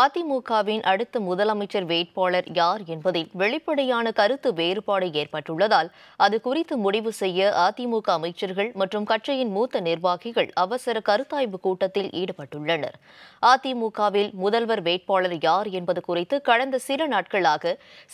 அதிமுகவின் அடுத்த முதலமைச்சர் வேட்பாளர் யார் என்பதில் வெளிப்படையான கருத்து வேறுபாடு ஏற்பட்டுள்ளதால் அது குறித்து முடிவு செய்ய அதிமுக அமைச்சர்கள் மற்றும் கட்சியின் மூத்த நிர்வாகிகள் அவசர கருத்தாய்வு கூட்டத்தில் ஈடுபட்டுள்ளனர் அதிமுகவில் முதல்வர் வேட்பாளர் யார் என்பது குறித்து கடந்த சில நாட்களாக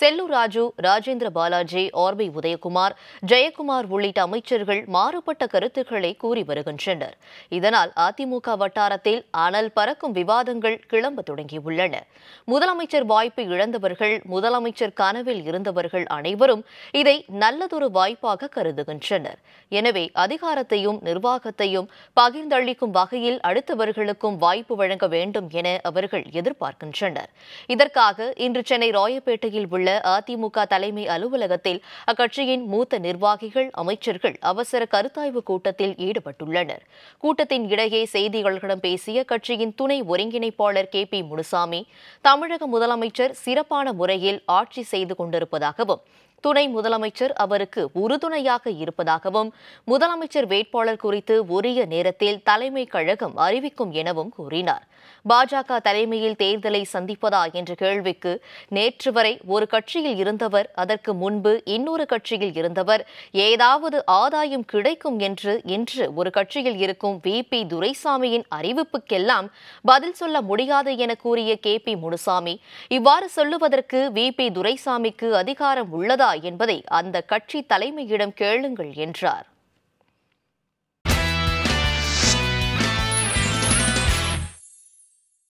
செல்லூர் ராஜு ராஜேந்திர பாலாஜி ஆர்பி உதயகுமார் ஜெயக்குமார் உள்ளிட்ட அமைச்சர்கள் மாறுபட்ட கருத்துக்களை கூறி வருகின்றனர் இதனால் அதிமுக வட்டாரத்தில் அனல் பறக்கும் விவாதங்கள் கிளம்ப தொடங்கியுள்ளன வழங்கியுள்ளன முதலமைச்சர் வாய்ப்பு இழந்தவர்கள் முதலமைச்சர் கனவில் இருந்தவர்கள் அனைவரும் இதை நல்லதொரு வாய்ப்பாக கருதுகின்றனர் எனவே அதிகாரத்தையும் நிர்வாகத்தையும் பகிர்ந்தளிக்கும் வகையில் அடுத்தவர்களுக்கும் வாய்ப்பு வழங்க வேண்டும் என அவர்கள் எதிர்பார்க்கின்றனர் இதற்காக இன்று சென்னை ராயப்பேட்டையில் உள்ள அதிமுக தலைமை அலுவலகத்தில் அக்கட்சியின் மூத்த நிர்வாகிகள் அமைச்சர்கள் அவசர கருத்தாய்வு கூட்டத்தில் ஈடுபட்டுள்ளனர் கூட்டத்தின் இடையே செய்தியாளர்களிடம் பேசிய கட்சியின் துணை ஒருங்கிணைப்பாளர் கே பி முனுசா பழனிசாமி தமிழக முதலமைச்சர் சிறப்பான முறையில் ஆட்சி செய்து கொண்டிருப்பதாகவும் துணை முதலமைச்சர் அவருக்கு உறுதுணையாக இருப்பதாகவும் முதலமைச்சர் வேட்பாளர் குறித்து உரிய நேரத்தில் தலைமை கழகம் அறிவிக்கும் எனவும் கூறினார் பாஜக தலைமையில் தேர்தலை சந்திப்பதா என்ற கேள்விக்கு நேற்று வரை ஒரு கட்சியில் இருந்தவர் அதற்கு முன்பு இன்னொரு கட்சியில் இருந்தவர் ஏதாவது ஆதாயம் கிடைக்கும் என்று இன்று ஒரு கட்சியில் இருக்கும் வி பி துரைசாமியின் அறிவிப்புக்கெல்லாம் பதில் சொல்ல முடியாது என கூறிய கே பி முனுசாமி இவ்வாறு சொல்லுவதற்கு வி பி துரைசாமிக்கு அதிகாரம் உள்ளதா என்பதை அந்த கட்சி தலைமையிடம் கேளுங்கள் என்றார்